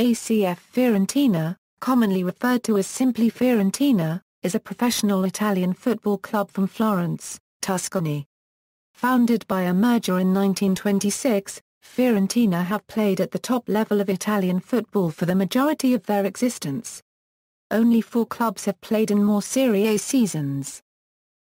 ACF Fiorentina, commonly referred to as simply Fiorentina, is a professional Italian football club from Florence, Tuscany. Founded by a merger in 1926, Fiorentina have played at the top level of Italian football for the majority of their existence. Only four clubs have played in more Serie A seasons.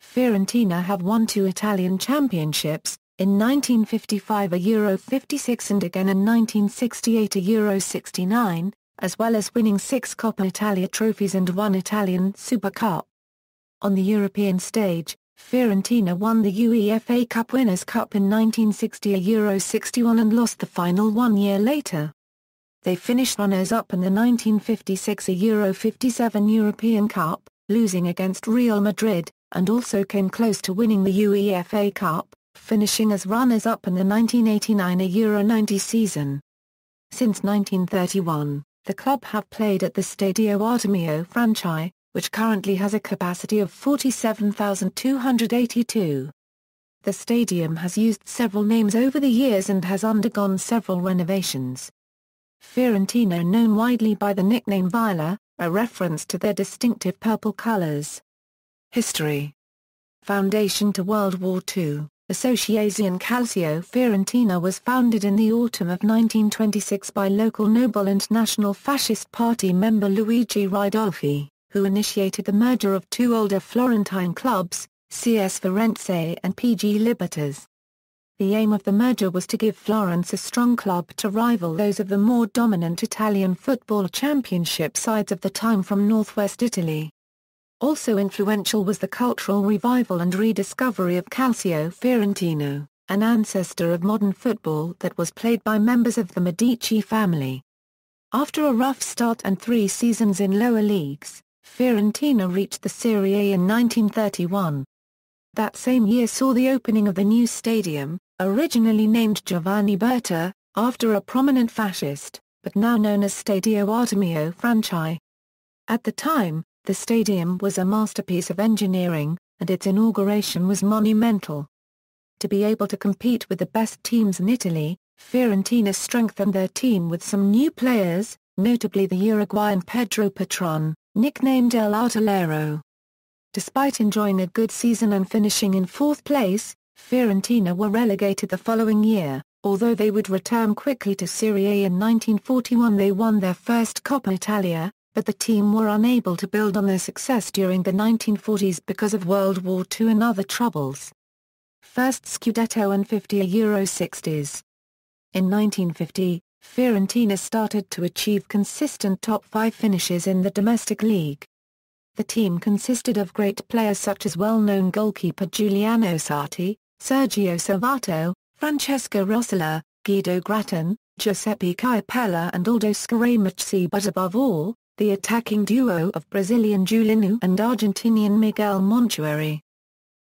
Fiorentina have won two Italian championships, in 1955 a Euro 56 and again in 1968 a Euro 69, as well as winning six Coppa Italia trophies and one Italian Super Cup. On the European stage, Fiorentina won the UEFA Cup Winners' Cup in 1960 a Euro 61 and lost the final one year later. They finished runners-up in the 1956 a Euro 57 European Cup, losing against Real Madrid, and also came close to winning the UEFA Cup, finishing as runners-up in the 1989 Euro 90 season. Since 1931, the club have played at the Stadio Artemio Franchi, which currently has a capacity of 47,282. The stadium has used several names over the years and has undergone several renovations. Fiorentina known widely by the nickname Viola, a reference to their distinctive purple colors. History Foundation to World War II Associazione Calcio Fiorentina was founded in the autumn of 1926 by local noble and National Fascist Party member Luigi Ridolfi, who initiated the merger of two older Florentine clubs, CS Firenze and PG Libertas. The aim of the merger was to give Florence a strong club to rival those of the more dominant Italian football championship sides of the time from northwest Italy. Also influential was the cultural revival and rediscovery of Calcio Fiorentino, an ancestor of modern football that was played by members of the Medici family. After a rough start and three seasons in lower leagues, Fiorentina reached the Serie A in 1931. That same year saw the opening of the new stadium, originally named Giovanni Berta, after a prominent fascist, but now known as Stadio Artemio Franchi. At the time, the stadium was a masterpiece of engineering, and its inauguration was monumental. To be able to compete with the best teams in Italy, Fiorentina strengthened their team with some new players, notably the Uruguayan Pedro Patron, nicknamed El Artillero. Despite enjoying a good season and finishing in fourth place, Fiorentina were relegated the following year, although they would return quickly to Serie A in 1941 they won their first Coppa Italia, but the team were unable to build on their success during the 1940s because of World War II and other troubles. First Scudetto and 50 Euro 60s. In 1950, Fiorentina started to achieve consistent top five finishes in the domestic league. The team consisted of great players such as well-known goalkeeper Giuliano Sarti, Sergio Salvato, Francesco Rossella, Guido Grattan, Giuseppe Caipella and Aldo Scaramucci but above all, the attacking duo of Brazilian Julinho and Argentinian Miguel Montueri.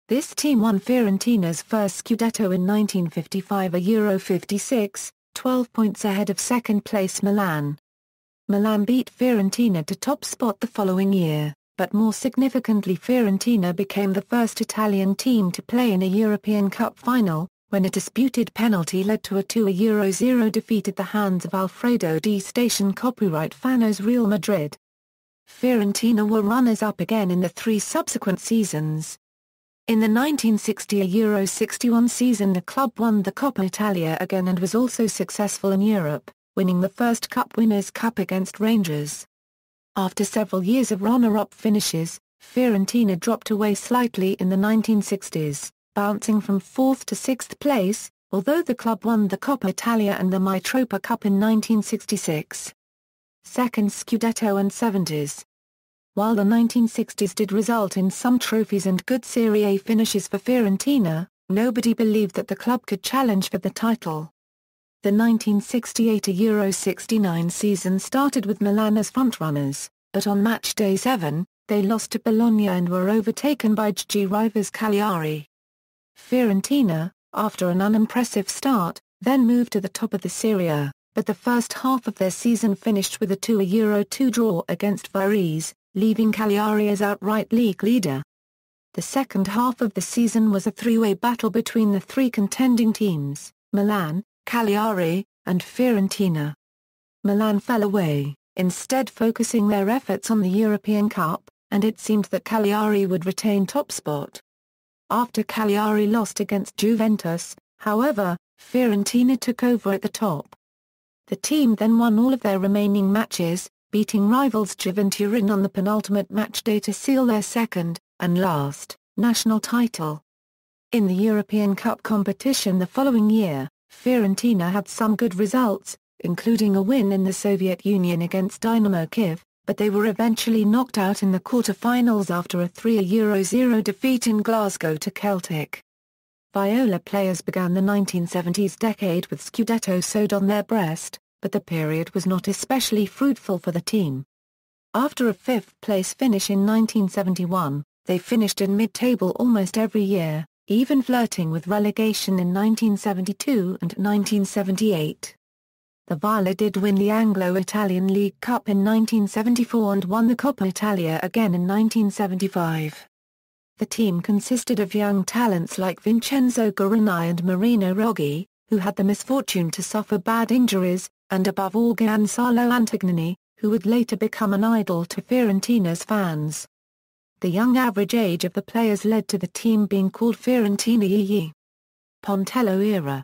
This team won Fiorentina's first Scudetto in 1955 a Euro 56, 12 points ahead of second-place Milan. Milan beat Fiorentina to top spot the following year, but more significantly Fiorentina became the first Italian team to play in a European Cup final, when a disputed penalty led to a 2-0 defeat at the hands of Alfredo Di Station copyright Fano's Real Madrid. Fiorentina were runners-up again in the three subsequent seasons. In the 1960 61 season the club won the Coppa Italia again and was also successful in Europe, winning the first Cup Winners' Cup against Rangers. After several years of runner-up finishes, Fiorentina dropped away slightly in the 1960s bouncing from fourth to sixth place, although the club won the Coppa Italia and the Mitropa Cup in 1966. Second Scudetto and 70s. While the 1960s did result in some trophies and good Serie A finishes for Fiorentina, nobody believed that the club could challenge for the title. The 1968 69 season started with Milan as frontrunners, but on match day 7, they lost to Bologna and were overtaken by Gigi Rivas Cagliari. Fiorentina, after an unimpressive start, then moved to the top of the Serie A, but the first half of their season finished with a 2-2 draw against Varese, leaving Cagliari as outright league leader. The second half of the season was a three-way battle between the three contending teams, Milan, Cagliari, and Fiorentina. Milan fell away, instead focusing their efforts on the European Cup, and it seemed that Cagliari would retain top spot. After Cagliari lost against Juventus, however, Fiorentina took over at the top. The team then won all of their remaining matches, beating rivals Juventurin on the penultimate matchday to seal their second, and last, national title. In the European Cup competition the following year, Fiorentina had some good results, including a win in the Soviet Union against Dynamo Kiev, but they were eventually knocked out in the quarter-finals after a 3-0 defeat in Glasgow to Celtic. Viola players began the 1970s decade with Scudetto sewed on their breast, but the period was not especially fruitful for the team. After a fifth-place finish in 1971, they finished in mid-table almost every year, even flirting with relegation in 1972 and 1978. The Viola did win the Anglo-Italian League Cup in 1974 and won the Coppa Italia again in 1975. The team consisted of young talents like Vincenzo Garinai and Marino Roggi, who had the misfortune to suffer bad injuries, and above all Gonzalo Antognini, who would later become an idol to Fiorentina's fans. The young average age of the players led to the team being called Fiorentina Yi Pontello era.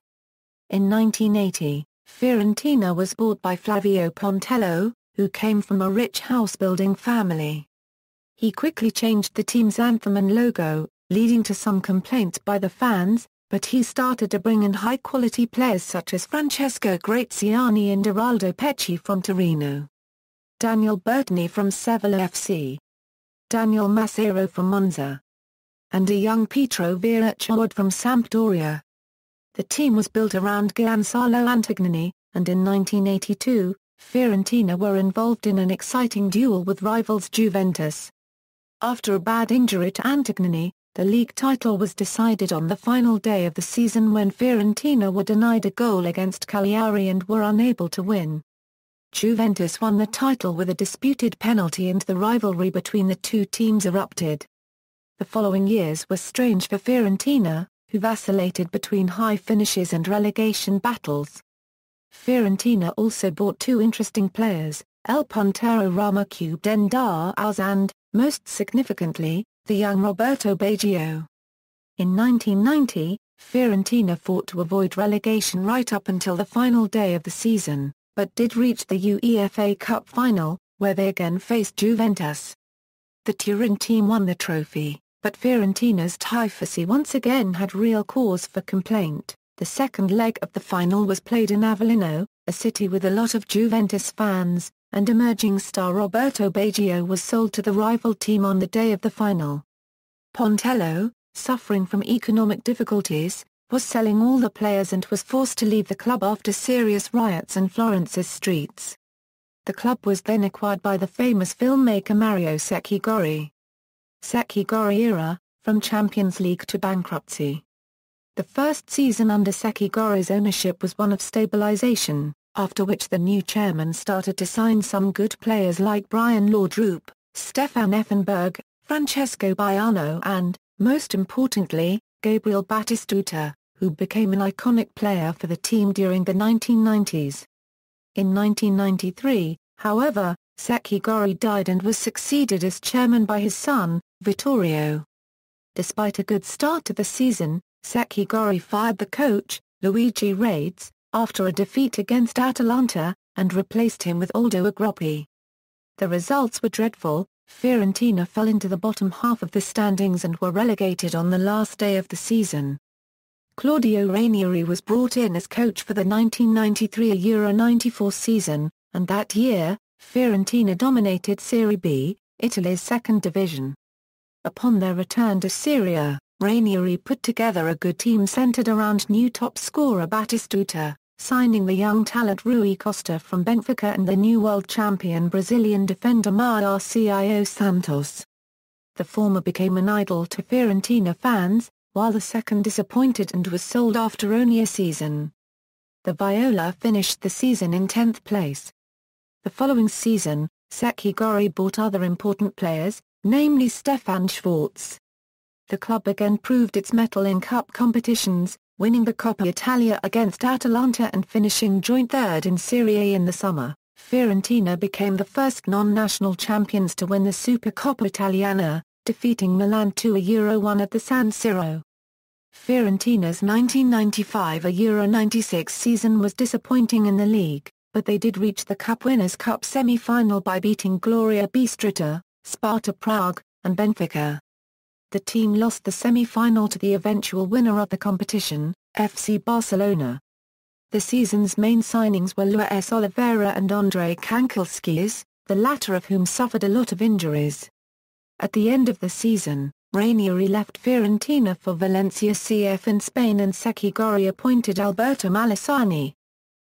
In 1980, Fiorentina was bought by Flavio Pontello, who came from a rich housebuilding family. He quickly changed the team's anthem and logo, leading to some complaints by the fans, but he started to bring in high-quality players such as Francesco Graziani and Geraldo Pecci from Torino. Daniel Bertini from Sevilla FC. Daniel Massero from Monza. And a young Pietro Vieira from Sampdoria. The team was built around Giancarlo Antignani, and in 1982, Fiorentina were involved in an exciting duel with rivals Juventus. After a bad injury to Antignani, the league title was decided on the final day of the season when Fiorentina were denied a goal against Cagliari and were unable to win. Juventus won the title with a disputed penalty and the rivalry between the two teams erupted. The following years were strange for Fiorentina, who vacillated between high finishes and relegation battles. Fiorentina also bought two interesting players, El Puntero Rama Cube Dendar Alz and, most significantly, the young Roberto Baggio. In 1990, Fiorentina fought to avoid relegation right up until the final day of the season, but did reach the UEFA Cup final, where they again faced Juventus. The Turin team won the trophy but Fiorentina's Tifosi once again had real cause for complaint. The second leg of the final was played in Avellino, a city with a lot of Juventus fans, and emerging star Roberto Baggio was sold to the rival team on the day of the final. Pontello, suffering from economic difficulties, was selling all the players and was forced to leave the club after serious riots in Florence's streets. The club was then acquired by the famous filmmaker Mario Secchi Gori. Sekigori era, from Champions League to bankruptcy. The first season under Sekigori's ownership was one of stabilization, after which the new chairman started to sign some good players like Brian Laudrup, Stefan Effenberg, Francesco Baiano and, most importantly, Gabriel Batistuta, who became an iconic player for the team during the 1990s. In 1993, however, Sekigori died and was succeeded as chairman by his son, Vittorio. Despite a good start to the season, Gori fired the coach, Luigi Raids, after a defeat against Atalanta, and replaced him with Aldo Agropi. The results were dreadful, Fiorentina fell into the bottom half of the standings and were relegated on the last day of the season. Claudio Ranieri was brought in as coach for the 1993 94 season, and that year, Fiorentina dominated Serie B, Italy's second division. Upon their return to Syria, Ranieri put together a good team centered around new top scorer Batistuta, signing the young talent Rui Costa from Benfica and the new world champion Brazilian defender Marció Santos. The former became an idol to Fiorentina fans, while the second disappointed and was sold after only a season. The Viola finished the season in 10th place. The following season, Gori bought other important players, namely Stefan Schwartz. The club again proved its mettle in cup competitions, winning the Coppa Italia against Atalanta and finishing joint third in Serie A in the summer. Fiorentina became the first non-national champions to win the Supercoppa Italiana, defeating Milan 2 1 at the San Siro. Fiorentina's 1995 96 season was disappointing in the league, but they did reach the Cup Winners' Cup semi-final by beating Gloria Bistrita, Sparta Prague, and Benfica. The team lost the semi-final to the eventual winner of the competition, FC Barcelona. The season's main signings were Luis Oliveira and Andrei Kankelskis, the latter of whom suffered a lot of injuries. At the end of the season, Ranieri left Fiorentina for Valencia CF in Spain and Sekigori Gori appointed Alberto Malissani.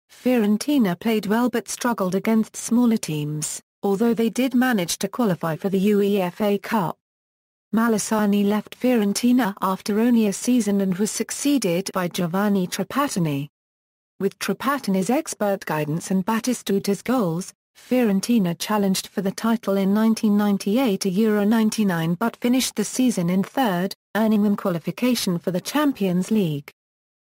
Fiorentina played well but struggled against smaller teams although they did manage to qualify for the UEFA Cup. Malassani left Fiorentina after only a season and was succeeded by Giovanni Trapattoni. With Trapattoni's expert guidance and Battistuta's goals, Fiorentina challenged for the title in 1998 Euro 99 but finished the season in third, earning them qualification for the Champions League.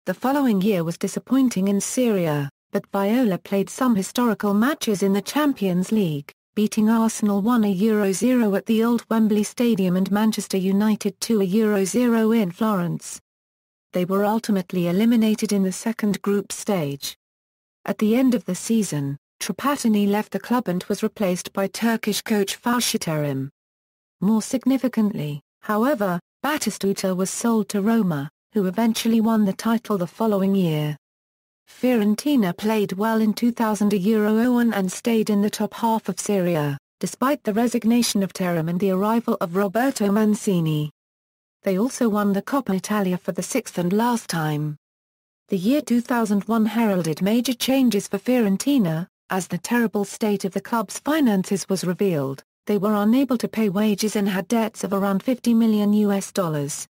The following year was disappointing in Syria, but Viola played some historical matches in the Champions League beating Arsenal 1-0 at the old Wembley Stadium and Manchester United 2-0 in Florence. They were ultimately eliminated in the second group stage. At the end of the season, Trapatini left the club and was replaced by Turkish coach Fatih More significantly, however, Batistuta was sold to Roma, who eventually won the title the following year. Fiorentina played well in 2000 Euro oh and stayed in the top half of Serie despite the resignation of Terim and the arrival of Roberto Mancini. They also won the Coppa Italia for the sixth and last time. The year 2001 heralded major changes for Fiorentina, as the terrible state of the club's finances was revealed, they were unable to pay wages and had debts of around 50 million US dollars.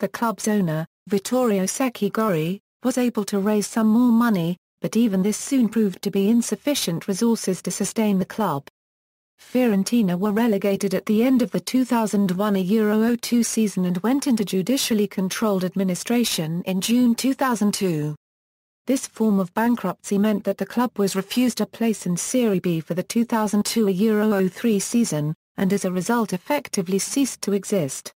The club's owner, Vittorio Secchi Gori, was able to raise some more money, but even this soon proved to be insufficient resources to sustain the club. Fiorentina were relegated at the end of the 2001 Euro 02 season and went into judicially controlled administration in June 2002. This form of bankruptcy meant that the club was refused a place in Serie B for the 2002 Euro 03 season, and as a result effectively ceased to exist.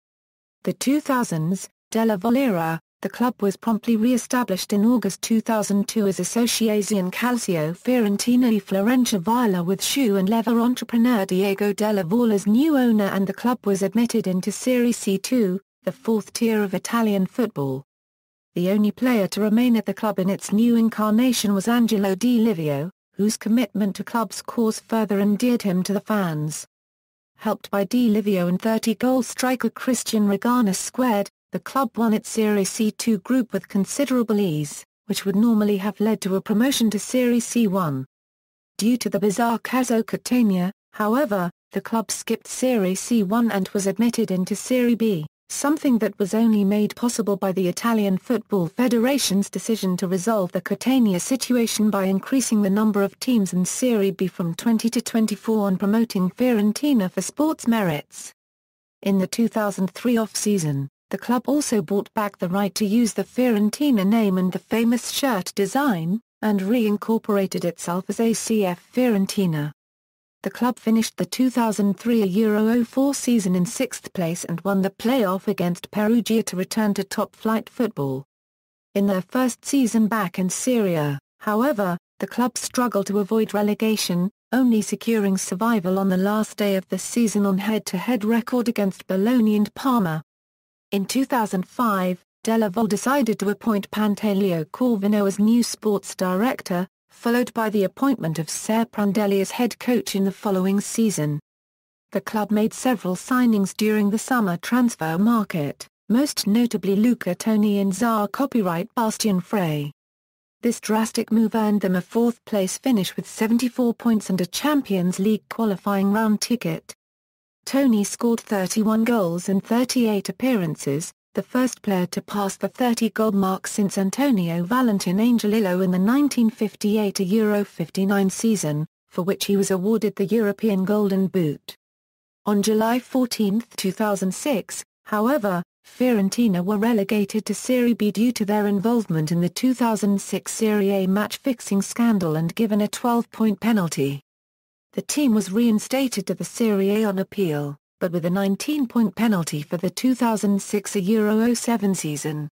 The 2000s, Della Valera, the club was promptly re-established in August 2002 as Associazione Calcio Fiorentina e Florentia Viola with shoe and leather entrepreneur Diego Della Valla's new owner and the club was admitted into Serie C2, the fourth tier of Italian football. The only player to remain at the club in its new incarnation was Angelo Di Livio, whose commitment to club's cause further endeared him to the fans. Helped by Di Livio and 30-goal striker Christian Regana squared, the club won its Serie C2 group with considerable ease, which would normally have led to a promotion to Serie C1. Due to the bizarre Caso Catania, however, the club skipped Serie C1 and was admitted into Serie B, something that was only made possible by the Italian Football Federation's decision to resolve the Catania situation by increasing the number of teams in Serie B from 20 to 24 and promoting Fiorentina for sports merits. In the 2003 off-season, the club also bought back the right to use the Fiorentina name and the famous shirt design, and reincorporated itself as ACF Fiorentina. The club finished the 2003 Euro 04 season in sixth place and won the playoff against Perugia to return to top-flight football. In their first season back in Syria, however, the club struggled to avoid relegation, only securing survival on the last day of the season on head-to-head -head record against Bologna and Parma. In 2005, Delaval decided to appoint Pantaleo Corvino as new sports director, followed by the appointment of Ser Prandelli as head coach in the following season. The club made several signings during the summer transfer market, most notably Luca Toni and Tsar copyright Bastian Frey. This drastic move earned them a fourth-place finish with 74 points and a Champions League qualifying round ticket. Tony scored 31 goals in 38 appearances, the first player to pass the 30-goal mark since Antonio Valentin Angelillo in the 1958 59 season, for which he was awarded the European Golden Boot. On July 14, 2006, however, Fiorentina were relegated to Serie B due to their involvement in the 2006 Serie A match-fixing scandal and given a 12-point penalty. The team was reinstated to the Serie A on appeal, but with a 19-point penalty for the 2006-07 season.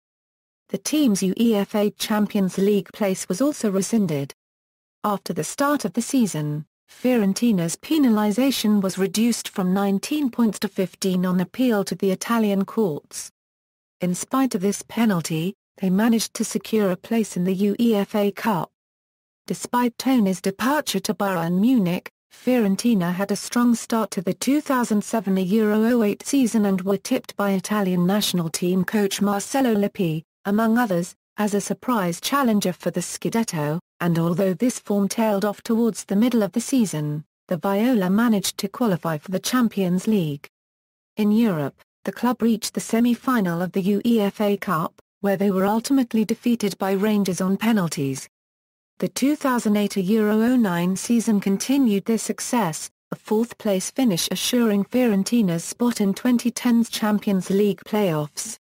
The team's UEFA Champions League place was also rescinded. After the start of the season, Fiorentina's penalisation was reduced from 19 points to 15 on appeal to the Italian courts. In spite of this penalty, they managed to secure a place in the UEFA Cup. Despite Tony's departure to Bayern Munich, Fiorentina had a strong start to the 2007 08 season and were tipped by Italian national team coach Marcello Lippi, among others, as a surprise challenger for the Scudetto, and although this form tailed off towards the middle of the season, the Viola managed to qualify for the Champions League. In Europe, the club reached the semi-final of the UEFA Cup, where they were ultimately defeated by Rangers on penalties, the 2008-09 season continued this success, a fourth-place finish assuring Fiorentina's spot in 2010's Champions League playoffs.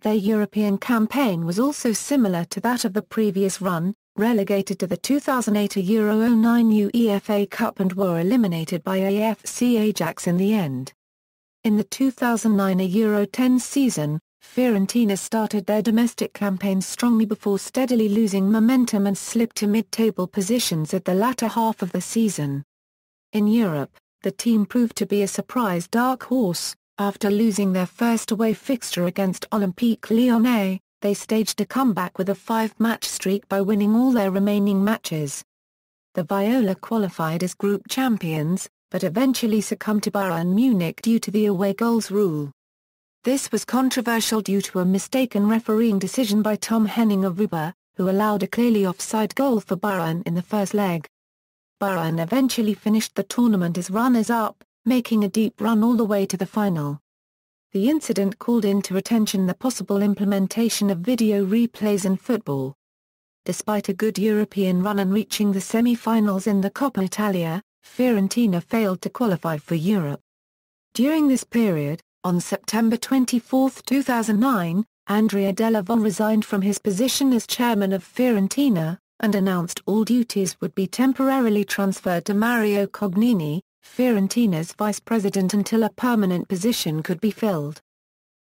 Their European campaign was also similar to that of the previous run, relegated to the 2008-09 UEFA Cup and were eliminated by AFC Ajax in the end. In the 2009-10 season, Fiorentina started their domestic campaign strongly before steadily losing momentum and slipped to mid-table positions at the latter half of the season. In Europe, the team proved to be a surprise dark horse, after losing their first away fixture against Olympique Lyonnais, they staged a comeback with a five-match streak by winning all their remaining matches. The Viola qualified as group champions, but eventually succumbed to Bayern Munich due to the away goals rule. This was controversial due to a mistaken refereeing decision by Tom Henning of Ruba, who allowed a clearly offside goal for Baran in the first leg. Baran eventually finished the tournament as runners-up, making a deep run all the way to the final. The incident called into attention the possible implementation of video replays in football. Despite a good European run and reaching the semi-finals in the Coppa Italia, Fiorentina failed to qualify for Europe. During this period, on September 24, 2009, Andrea Della Von resigned from his position as chairman of Fiorentina, and announced all duties would be temporarily transferred to Mario Cognini, Fiorentina's vice president until a permanent position could be filled.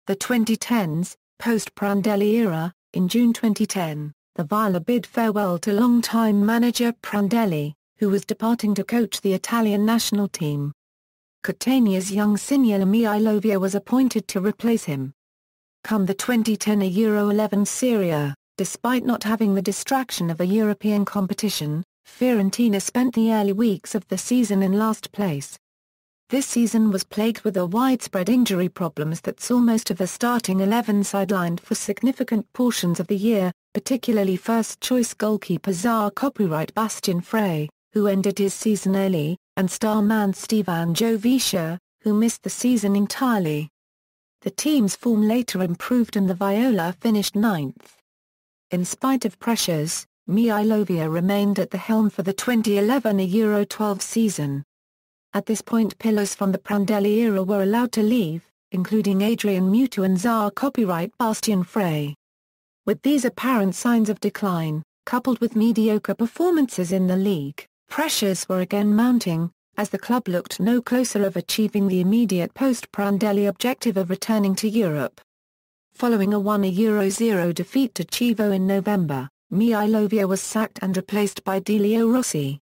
The 2010s, post-Prandelli era, in June 2010, the Viola bid farewell to longtime manager Prandelli, who was departing to coach the Italian national team. Catania's young senior Mihailovia was appointed to replace him. Come the 2010 Euro 11 Syria, despite not having the distraction of a European competition, Fiorentina spent the early weeks of the season in last place. This season was plagued with the widespread injury problems that saw most of the starting 11 sidelined for significant portions of the year, particularly first-choice goalkeeper Tsar copyright Bastian Frey who ended his season early, and starman Stevan Jovisha, who missed the season entirely. The team's form later improved and the Viola finished ninth. In spite of pressures, Miailovia remained at the helm for the 2011 Euro 12 season. At this point pillars from the Prandelli era were allowed to leave, including Adrian Mutu and Tsar copyright Bastian Frey. With these apparent signs of decline, coupled with mediocre performances in the league, Pressures were again mounting, as the club looked no closer of achieving the immediate post-Prandelli objective of returning to Europe. Following a 1-0 defeat to Chivo in November, Milovia was sacked and replaced by Delio Rossi.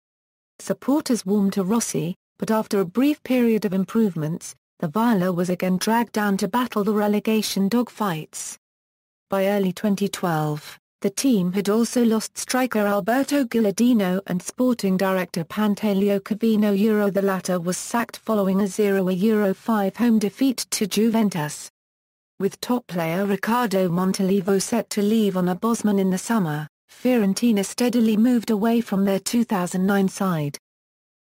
Supporters warmed to Rossi, but after a brief period of improvements, the Viola was again dragged down to battle the relegation dogfights. By early 2012, the team had also lost striker Alberto Gilardino and sporting director Pantaleo Cavino Euro the latter was sacked following a 0-5 home defeat to Juventus. With top player Ricardo Montalivo set to leave on a Bosman in the summer, Fiorentina steadily moved away from their 2009 side.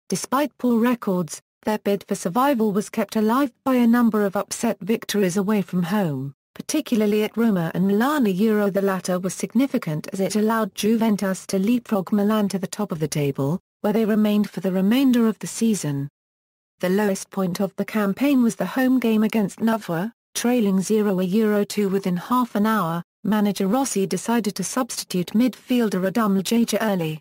Despite poor records, their bid for survival was kept alive by a number of upset victories away from home particularly at Roma and Milan a Euro the latter was significant as it allowed Juventus to leapfrog Milan to the top of the table, where they remained for the remainder of the season. The lowest point of the campaign was the home game against Navwa, trailing 0 Euro zero 2 within half an hour, manager Rossi decided to substitute midfielder Adam Jaja early.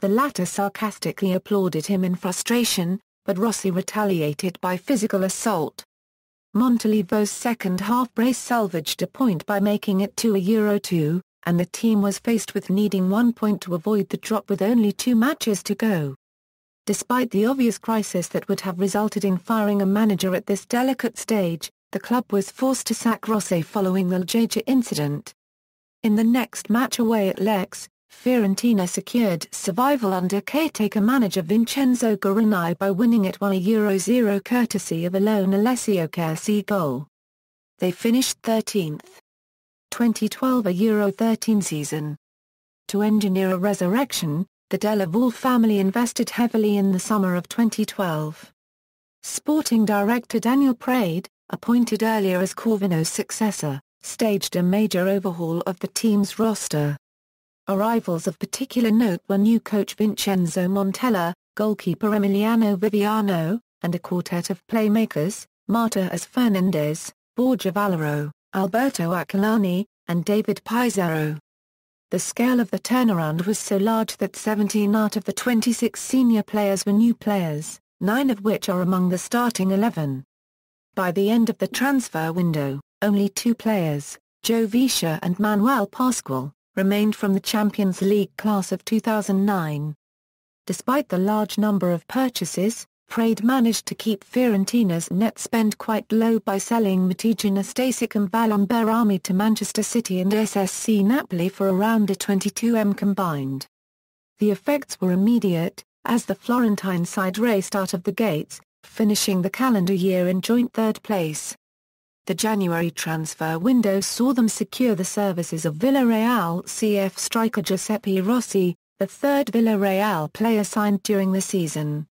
The latter sarcastically applauded him in frustration, but Rossi retaliated by physical assault. Montalivo's second half brace salvaged a point by making it 2 a Euro 2, and the team was faced with needing one point to avoid the drop with only two matches to go. Despite the obvious crisis that would have resulted in firing a manager at this delicate stage, the club was forced to sack Rosse following the Jaja incident. In the next match away at Lex, Fiorentina secured survival under caretaker manager Vincenzo Guarini by winning it 1-0 courtesy of a lone Alessio Kersi goal. They finished 13th. 2012 a Euro 13 season. To engineer a resurrection, the Della family invested heavily in the summer of 2012. Sporting director Daniel Praed, appointed earlier as Corvino's successor, staged a major overhaul of the team's roster. Arrivals of particular note were new coach Vincenzo Montella, goalkeeper Emiliano Viviano, and a quartet of playmakers, Marta as Fernandez, Borgia Valero, Alberto Accolani, and David Pizarro. The scale of the turnaround was so large that 17 out of the 26 senior players were new players, nine of which are among the starting 11. By the end of the transfer window, only two players, Joe Visha and Manuel Pascual, remained from the Champions League class of 2009. Despite the large number of purchases, Prade managed to keep Fiorentina's net spend quite low by selling Matija Nastasic and Valon Berami to Manchester City and SSC Napoli for around a 22m combined. The effects were immediate, as the Florentine side raced out of the gates, finishing the calendar year in joint third place. The January transfer window saw them secure the services of Villarreal CF striker Giuseppe Rossi, the third Villarreal player signed during the season.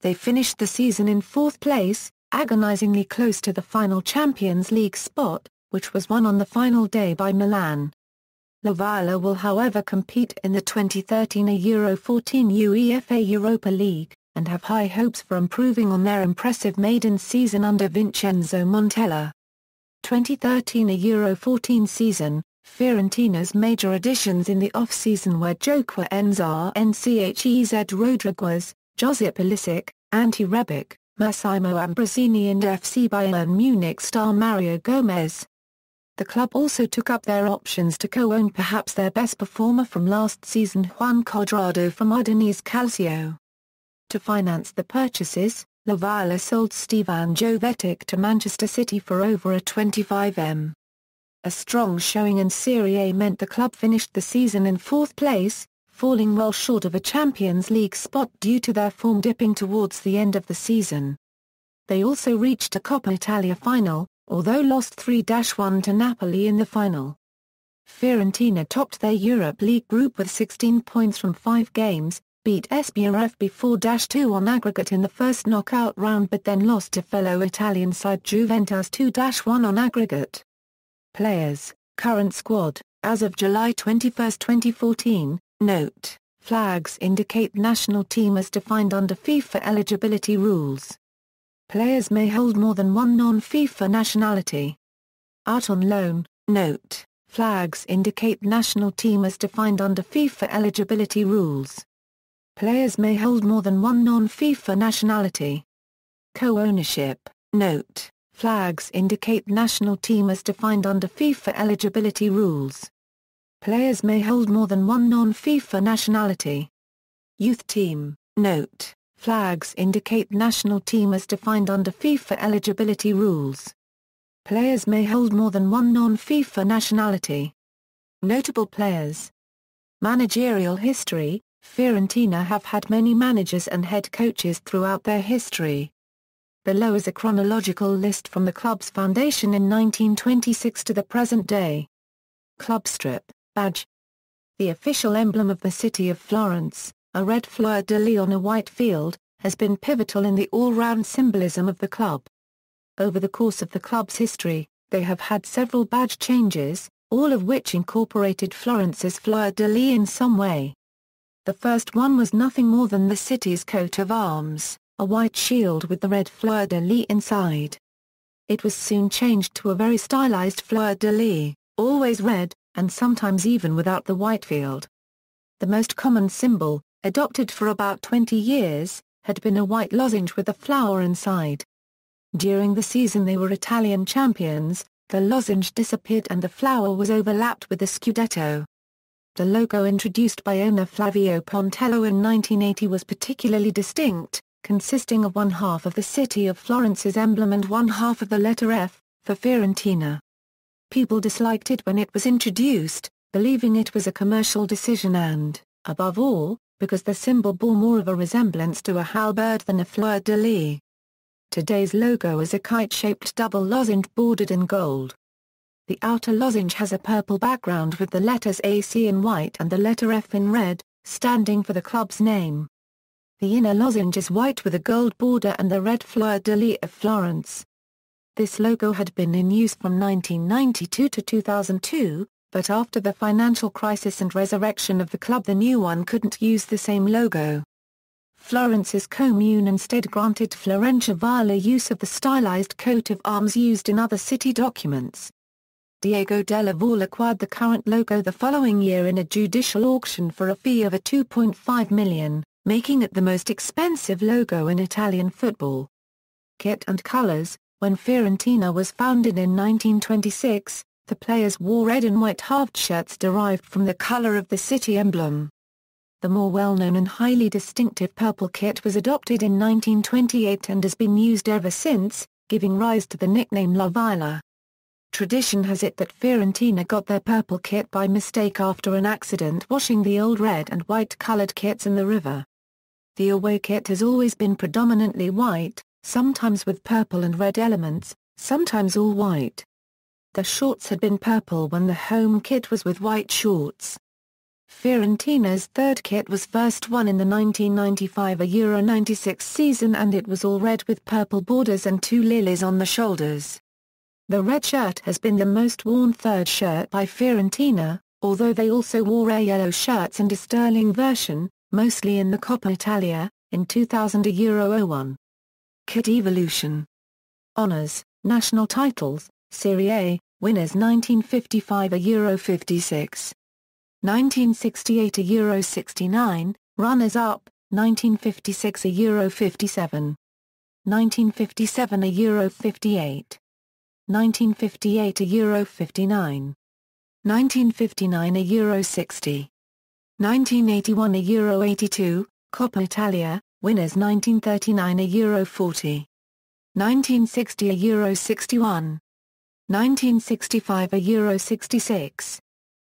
They finished the season in fourth place, agonizingly close to the final Champions League spot, which was won on the final day by Milan. La will however compete in the 2013 Euro 14 UEFA Europa League, and have high hopes for improving on their impressive maiden season under Vincenzo Montella. 2013 a Euro 14 season, Fiorentina's major additions in the off-season were Joqua Enzar NCHEZ Rodriguez, Josip Ilicic, Antti Rebic, Massimo Ambrosini and FC Bayern Munich star Mario Gomez. The club also took up their options to co-own perhaps their best performer from last season Juan Codrado from Udinese Calcio. To finance the purchases, Lavilla sold Stevan Jovetic to Manchester City for over a 25m. A strong showing in Serie A meant the club finished the season in fourth place, falling well short of a Champions League spot due to their form dipping towards the end of the season. They also reached a Coppa Italia final, although lost 3-1 to Napoli in the final. Fiorentina topped their Europe League group with 16 points from five games, beat SBRF 4-2 on aggregate in the first knockout round but then lost to fellow Italian side Juventus 2-1 on aggregate. Players, current squad, as of July 21, 2014, note, flags indicate national team as defined under FIFA eligibility rules. Players may hold more than one non-FIFA nationality. Out on loan, note, flags indicate national team as defined under FIFA eligibility rules. Players may hold more than one non-FIFA nationality. Co-ownership, note, flags indicate national team as defined under FIFA eligibility rules. Players may hold more than one non-FIFA nationality. Youth team, note, flags indicate national team as defined under FIFA eligibility rules. Players may hold more than one non-FIFA nationality. Notable players. Managerial history, Fiorentina have had many managers and head coaches throughout their history. Below is a chronological list from the club's foundation in 1926 to the present day. Club strip, badge. The official emblem of the city of Florence, a red fleur de lis on a white field, has been pivotal in the all-round symbolism of the club. Over the course of the club's history, they have had several badge changes, all of which incorporated Florence's fleur de lis in some way. The first one was nothing more than the city's coat of arms, a white shield with the red fleur-de-lis inside. It was soon changed to a very stylized fleur-de-lis, always red, and sometimes even without the white field. The most common symbol, adopted for about 20 years, had been a white lozenge with a flower inside. During the season they were Italian champions, the lozenge disappeared and the flower was overlapped with the Scudetto. The logo introduced by owner Flavio Pontello in 1980 was particularly distinct, consisting of one half of the city of Florence's emblem and one half of the letter F, for Fiorentina. People disliked it when it was introduced, believing it was a commercial decision and, above all, because the symbol bore more of a resemblance to a halberd than a fleur-de-lis. Today's logo is a kite-shaped double lozenge bordered in gold. The outer lozenge has a purple background with the letters AC in white and the letter F in red, standing for the club's name. The inner lozenge is white with a gold border and the red fleur-de-lis of Florence. This logo had been in use from 1992 to 2002, but after the financial crisis and resurrection of the club the new one couldn't use the same logo. Florence's commune instead granted Florentia Viola use of the stylized coat of arms used in other city documents. Diego Della Valle acquired the current logo the following year in a judicial auction for a fee of a 2.5 million, making it the most expensive logo in Italian football. Kit and colors, when Fiorentina was founded in 1926, the players wore red and white halved shirts derived from the color of the city emblem. The more well-known and highly distinctive purple kit was adopted in 1928 and has been used ever since, giving rise to the nickname La Villa. Tradition has it that Fiorentina got their purple kit by mistake after an accident washing the old red and white coloured kits in the river. The away kit has always been predominantly white, sometimes with purple and red elements, sometimes all white. The shorts had been purple when the home kit was with white shorts. Fiorentina's third kit was first won in the 1995 Euro 96 season and it was all red with purple borders and two lilies on the shoulders. The red shirt has been the most worn third shirt by Fiorentina, although they also wore a yellow shirts and a sterling version, mostly in the Coppa Italia, in 2000 Euro 01. Kit Evolution Honours, National Titles, Serie A, winners 1955 a Euro 56. 1968 a Euro 69, runners-up, 1956 a Euro 57. 1957 a Euro 58. 1958 a Euro 59. 1959 a Euro 60. 1981 a Euro 82, Coppa Italia, winners 1939 a Euro 40. 1960 a Euro 61. 1965 a Euro 66.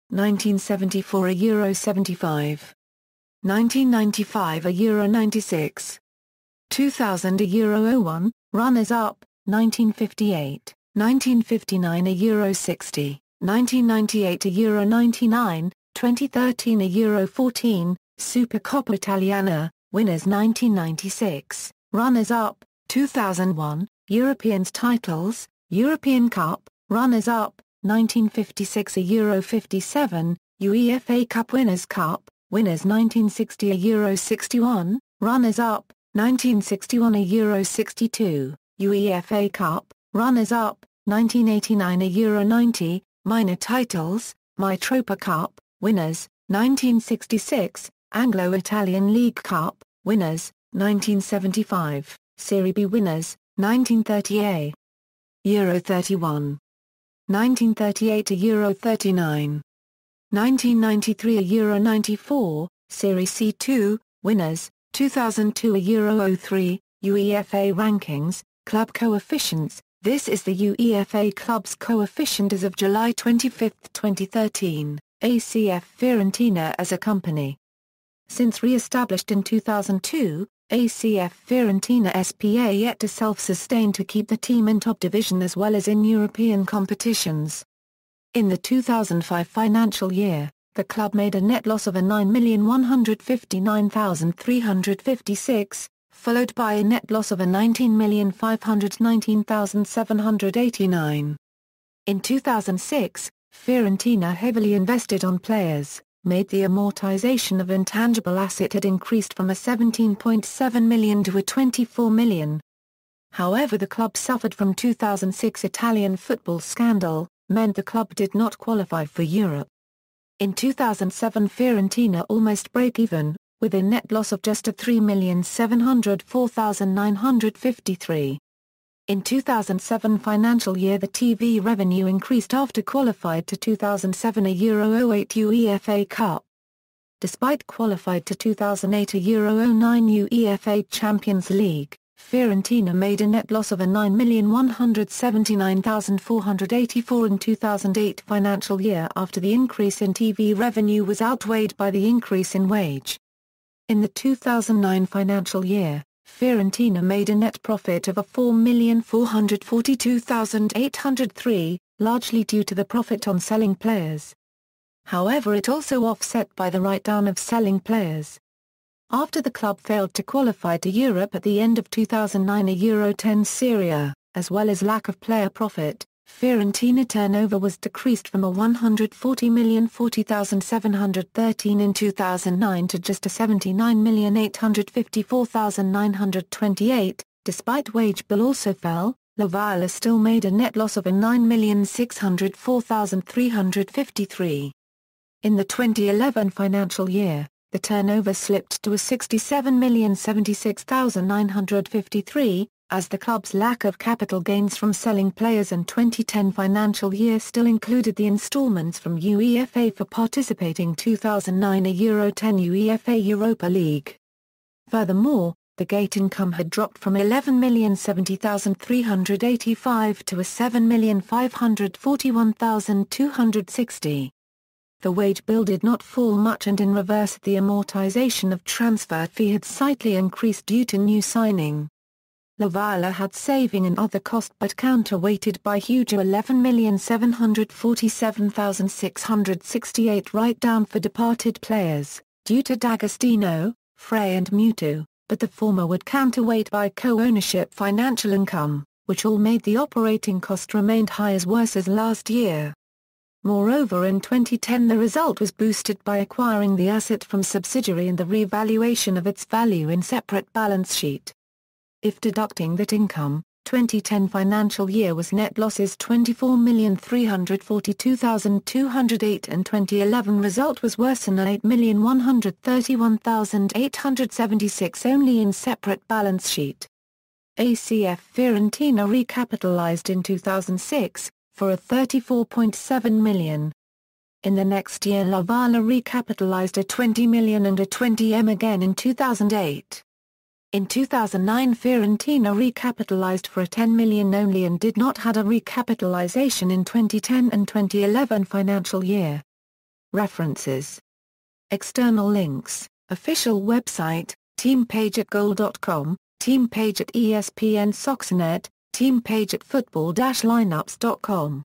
1974 a Euro 75. 1995 a Euro 96. 2000 a Euro 01, runners-up, 1958. 1959 a euro 60, 1998 a euro 99, 2013 a euro 14, Supercoppa Italiana, winners 1996, runners-up, 2001, Europeans titles, European Cup, runners-up, 1956 a euro 57, UEFA Cup Winners' Cup, winners 1960 a euro 61, runners-up, 1961 a euro 62, UEFA Cup, Runners-up, 1989 a Euro 90, minor titles, Mitropa Cup, winners, 1966, Anglo-Italian League Cup, winners, 1975, Serie B winners, 1930A. Euro 31. 1938 a Euro 39. 1993 a Euro 94, Serie C2, winners, 2002 a Euro 03, UEFA rankings, club coefficients, this is the UEFA club's coefficient as of July 25, 2013, ACF Fiorentina as a company. Since re-established in 2002, ACF Fiorentina SPA yet to self-sustain to keep the team in top division as well as in European competitions. In the 2005 financial year, the club made a net loss of a 9,159,356, followed by a net loss of a 19,519,789. In 2006, Fiorentina heavily invested on players, made the amortization of intangible asset had increased from a 17.7 million to a 24 million. However the club suffered from 2006 Italian football scandal, meant the club did not qualify for Europe. In 2007 Fiorentina almost break even, with a net loss of just at 3,704,953. In 2007 financial year the TV revenue increased after qualified to 2007 a Euro 08 UEFA Cup. Despite qualified to 2008 a Euro 09 UEFA Champions League, Fiorentina made a net loss of a 9,179,484 in 2008 financial year after the increase in TV revenue was outweighed by the increase in wage. In the 2009 financial year, Fiorentina made a net profit of $4,442,803, largely due to the profit on selling players. However it also offset by the write-down of selling players. After the club failed to qualify to Europe at the end of 2009 a Euro 10 Syria, as well as lack of player profit, Fiorentina turnover was decreased from a 140 million 40,713 in 2009 to just a 79 million 854,928, despite wage bill also fell, La still made a net loss of a 9 million In the 2011 financial year, the turnover slipped to a 67,076,953, as the club's lack of capital gains from selling players in 2010 financial year still included the instalments from UEFA for participating 2009 Euro 10 UEFA Europa League. Furthermore, the gate income had dropped from 11,070,385 to a 7,541,260. The wage bill did not fall much and in reverse the amortization of transfer fee had slightly increased due to new signing. Lavalla had saving in other cost but counterweighted by huge $11,747,668 write-down for departed players, due to D'Agostino, Frey and Mutu, but the former would counterweight by co-ownership financial income, which all made the operating cost remained high as worse as last year. Moreover in 2010 the result was boosted by acquiring the asset from subsidiary and the revaluation of its value in separate balance sheet. If deducting that income, 2010 financial year was net losses 24342208 and 2011 result was worse than 8131876 only in separate balance sheet. ACF Fiorentina recapitalized in 2006, for a 34.7 million. In the next year Lavala recapitalized a 20 million and a 20 M again in 2008. In 2009 Fiorentina recapitalized for a 10 million only and did not had a recapitalization in 2010 and 2011 financial year. References External links Official website, team page at goal.com, team page at ESPN Soxnet, team page at football-lineups.com